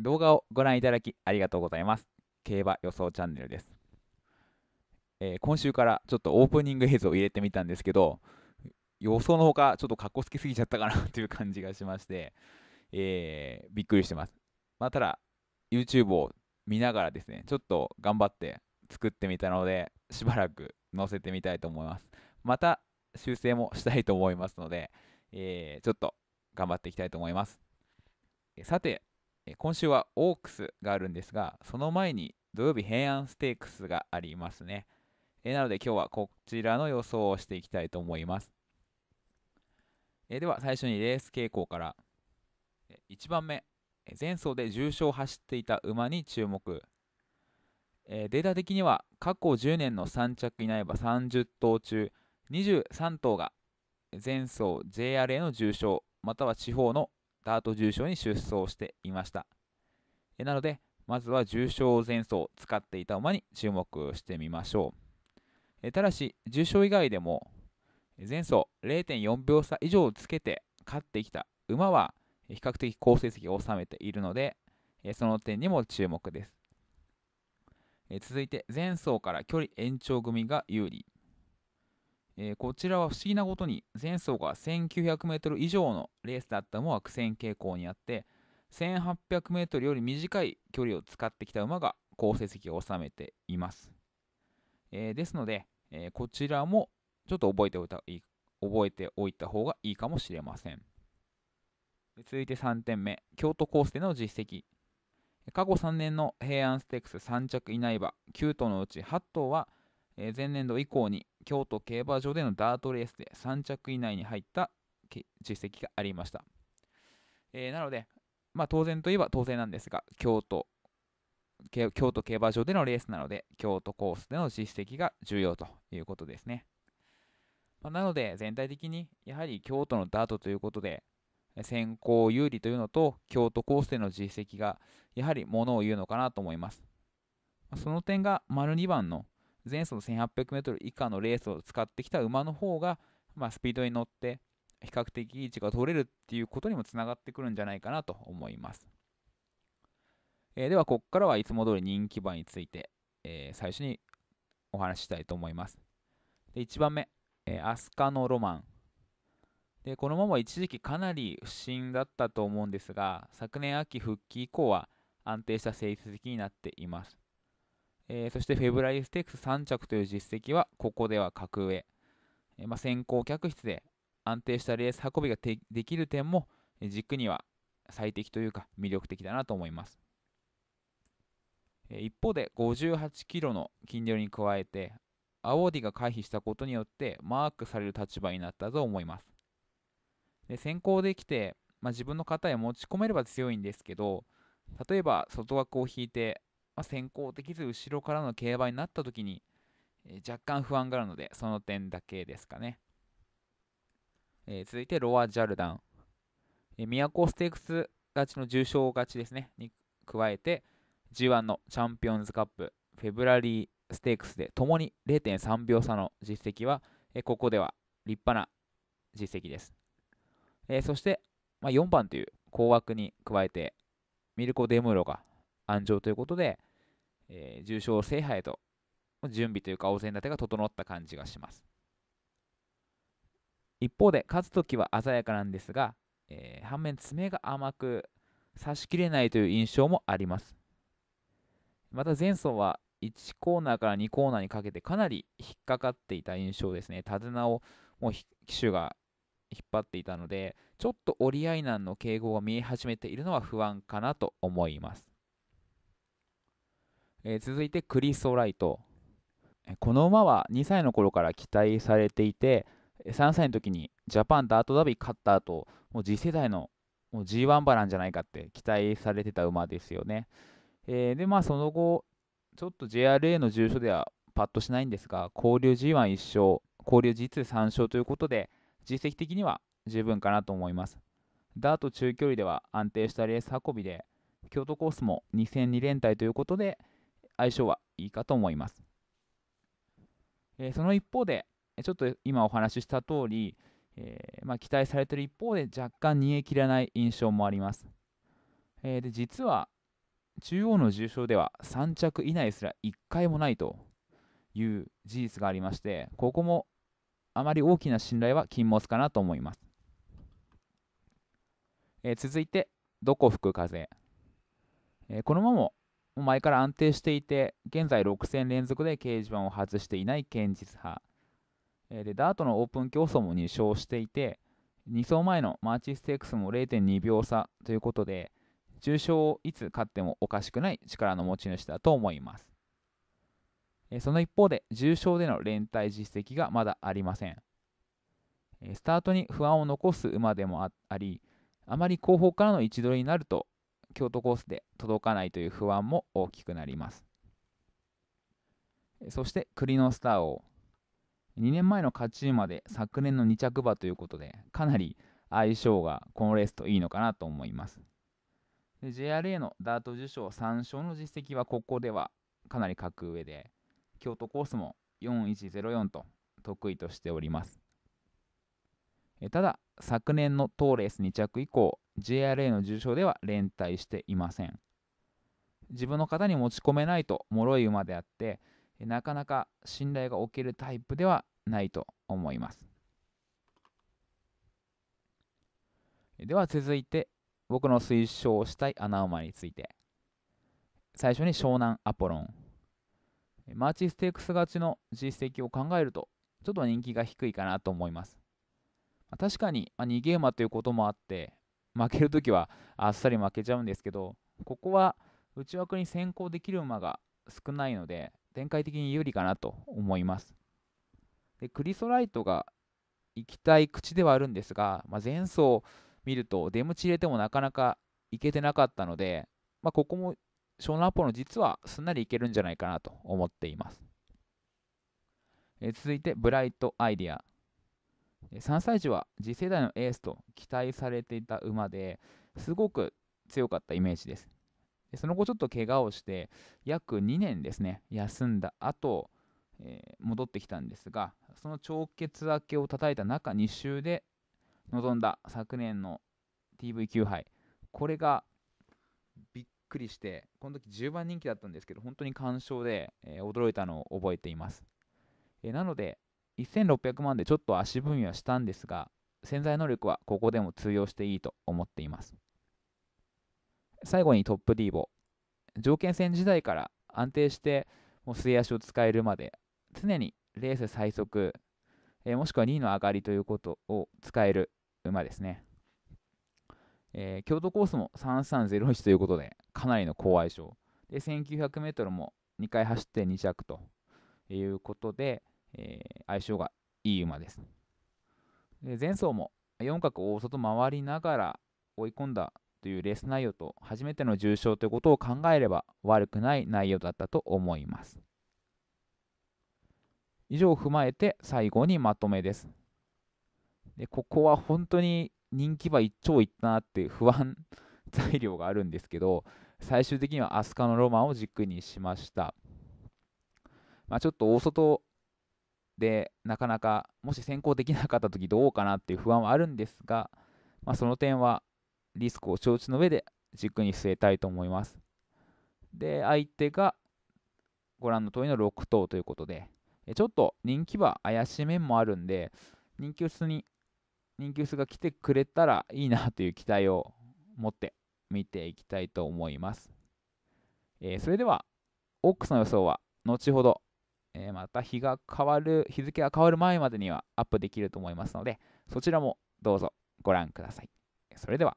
動画をご覧いただきありがとうございます。競馬予想チャンネルです。えー、今週からちょっとオープニング映像を入れてみたんですけど、予想のほかちょっとかっこつけすぎちゃったかなという感じがしまして、えー、びっくりしてます。まあ、ただ、YouTube を見ながらですね、ちょっと頑張って作ってみたので、しばらく載せてみたいと思います。また修正もしたいと思いますので、えー、ちょっと頑張っていきたいと思います。さて、今週はオークスがあるんですが、その前に土曜日平安ステークスがありますね。えなので今日はこちらの予想をしていきたいと思います。えでは最初にレース傾向から。1番目、前走で重傷を走っていた馬に注目。えデータ的には過去10年の3着以内は30頭中23頭が前走 JRA の重傷または地方のダート重症に出走していましたなのでまずは重症前走使っていた馬に注目してみましょうただし重症以外でも前走0.4秒差以上をつけて勝ってきた馬は比較的好成績を収めているのでその点にも注目です続いて前走から距離延長組が有利えー、こちらは不思議なことに前走が 1900m 以上のレースだった馬は苦戦傾向にあって 1800m より短い距離を使ってきた馬が好成績を収めています、えー、ですので、えー、こちらもちょっと覚えておいた覚えておいた方がいいかもしれません続いて3点目京都コースでの実績過去3年の平安ステークス3着以内馬9頭のうち8頭は前年度以降に京都競馬場でのダートレースで3着以内に入った実績がありました。えー、なので、まあ、当然といえば当然なんですが、京都、京都競馬場でのレースなので、京都コースでの実績が重要ということですね。まあ、なので、全体的にやはり京都のダートということで、先行有利というのと、京都コースでの実績がやはりものを言うのかなと思います。その点が、丸2番の前走の 1800m 以下のレースを使ってきた馬の方が、まあ、スピードに乗って比較的いい位置が取れるっていうことにもつながってくるんじゃないかなと思います、えー、ではここからはいつも通り人気馬について、えー、最初にお話ししたいと思いますで1番目、えー、アスカのロマンでこのまま一時期かなり不振だったと思うんですが昨年秋復帰以降は安定した成績になっていますえー、そしてフェブラーステークス3着という実績はここでは格上、えー、まあ、先行客室で安定したレース運びができる点も軸には最適というか魅力的だなと思います一方で58キロの筋量に加えてアオーディが回避したことによってマークされる立場になったと思いますで先行できて、まあ、自分の型へ持ち込めれば強いんですけど例えば外枠を引いてまあ、先行できず後ろからの競馬になった時に、えー、若干不安があるのでその点だけですかね、えー、続いてロア・ジャルダン、えー、ステークス勝ちの重賞勝ちですねに加えて G1 のチャンピオンズカップフェブラリーステークスでともに0.3秒差の実績は、えー、ここでは立派な実績です、えー、そして、まあ、4番という高枠に加えてミルコ・デムーロが安城ということで、えー、重賞制覇へと準備というか、お膳立てが整った感じがします。一方で、勝つ時は鮮やかなんですが、えー、反面、爪が甘く差し切れないという印象もあります。また、前走は1コーナーから2コーナーにかけてかなり引っかかっていた印象ですね。手綱をもう機種が引っ張っていたので、ちょっと折り合い難の傾向が見え始めているのは不安かなと思います。えー、続いてクリストライトこの馬は2歳の頃から期待されていて3歳の時にジャパンダートダビー勝った後もう次世代のもう G1 馬なんじゃないかって期待されてた馬ですよね、えー、でまあその後ちょっと JRA の重所ではパッとしないんですが交流 G11 勝交流 G23 勝ということで実績的には十分かなと思いますダート中距離では安定したレース運びで京都コースも2002連帯ということで相性はいいかと思います。えその一方で、ちょっと今お話しした通り、えー、まあ、期待されてる一方で若干煮え切らない印象もあります。えー、で実は中央の重賞では3着以内すら1回もないという事実がありましてここもあまり大きな信頼は禁物かなと思います、えー、続いてどこ吹く風、えこのままもう前から安定していて、現在6戦連続で掲示板を外していない堅実派。えで、ダートのオープン競争も2勝していて、2走前のマーチステークスも0.2秒差ということで、重賞をいつ勝ってもおかしくない力の持ち主だと思います。えその一方で、重賞での連帯実績がまだありません。スタートに不安を残す馬でもあり、あまり後方からの位置取りになると京都コースで届かないという不安も大きくなりますそして栗のスター王2年前の勝ち馬で昨年の2着馬ということでかなり相性がこのレースといいのかなと思います JRA のダート受賞3勝の実績はここではかなり格上で京都コースも4104と得意としておりますただ昨年のトーレス2着以降 JRA の重賞では連帯していません自分の方に持ち込めないと脆い馬であってなかなか信頼がおけるタイプではないと思いますでは続いて僕の推奨したい穴馬について最初に湘南アポロンマーチステークス勝ちの実績を考えるとちょっと人気が低いかなと思います確かに、まあ、2ゲということもあって負けるときはあっさり負けちゃうんですけどここは内枠に先行できる馬が少ないので展開的に有利かなと思いますでクリソライトが行きたい口ではあるんですが、まあ、前走見ると出口入れてもなかなかいけてなかったので、まあ、ここも湘南アポロ実はすんなりいけるんじゃないかなと思っていますえ続いてブライトアイディア3歳児は次世代のエースと期待されていた馬ですごく強かったイメージですその後ちょっと怪我をして約2年ですね休んだ後、えー、戻ってきたんですがその長血明けを叩いた中2週で臨んだ昨年の TV9 杯これがびっくりしてこの時10番人気だったんですけど本当に完勝で、えー、驚いたのを覚えています、えー、なので1600万でちょっと足踏みはしたんですが、潜在能力はここでも通用していいと思っています。最後にトップディーボ。条件戦時代から安定してもう末足を使えるまで、常にレース最速、えー、もしくは2位の上がりということを使える馬ですね。えー、京都コースも3301ということで、かなりの好相性。で、1900m も2回走って2着ということで、えー、相性がいい馬です。で前走も4角大外回りながら追い込んだというレース内容と初めての重賞ということを考えれば悪くない内容だったと思います。以上を踏まえて最後にまとめです。でここは本当に人気馬一長一短って不安材料があるんですけど最終的には飛鳥のロマンを軸にしました、まあ、ちょっと大外でなかなかもし先行できなかった時どうかなっていう不安はあるんですが、まあ、その点はリスクを承知の上で軸に据えたいと思います。で相手がご覧の通りの6等ということでちょっと人気は怪しい面もあるんで人気薄に人気薄が来てくれたらいいなという期待を持って見ていきたいと思います。えー、それではオックスの予想は後ほどえー、また日が変わる、日付が変わる前までにはアップできると思いますので、そちらもどうぞご覧ください。それでは。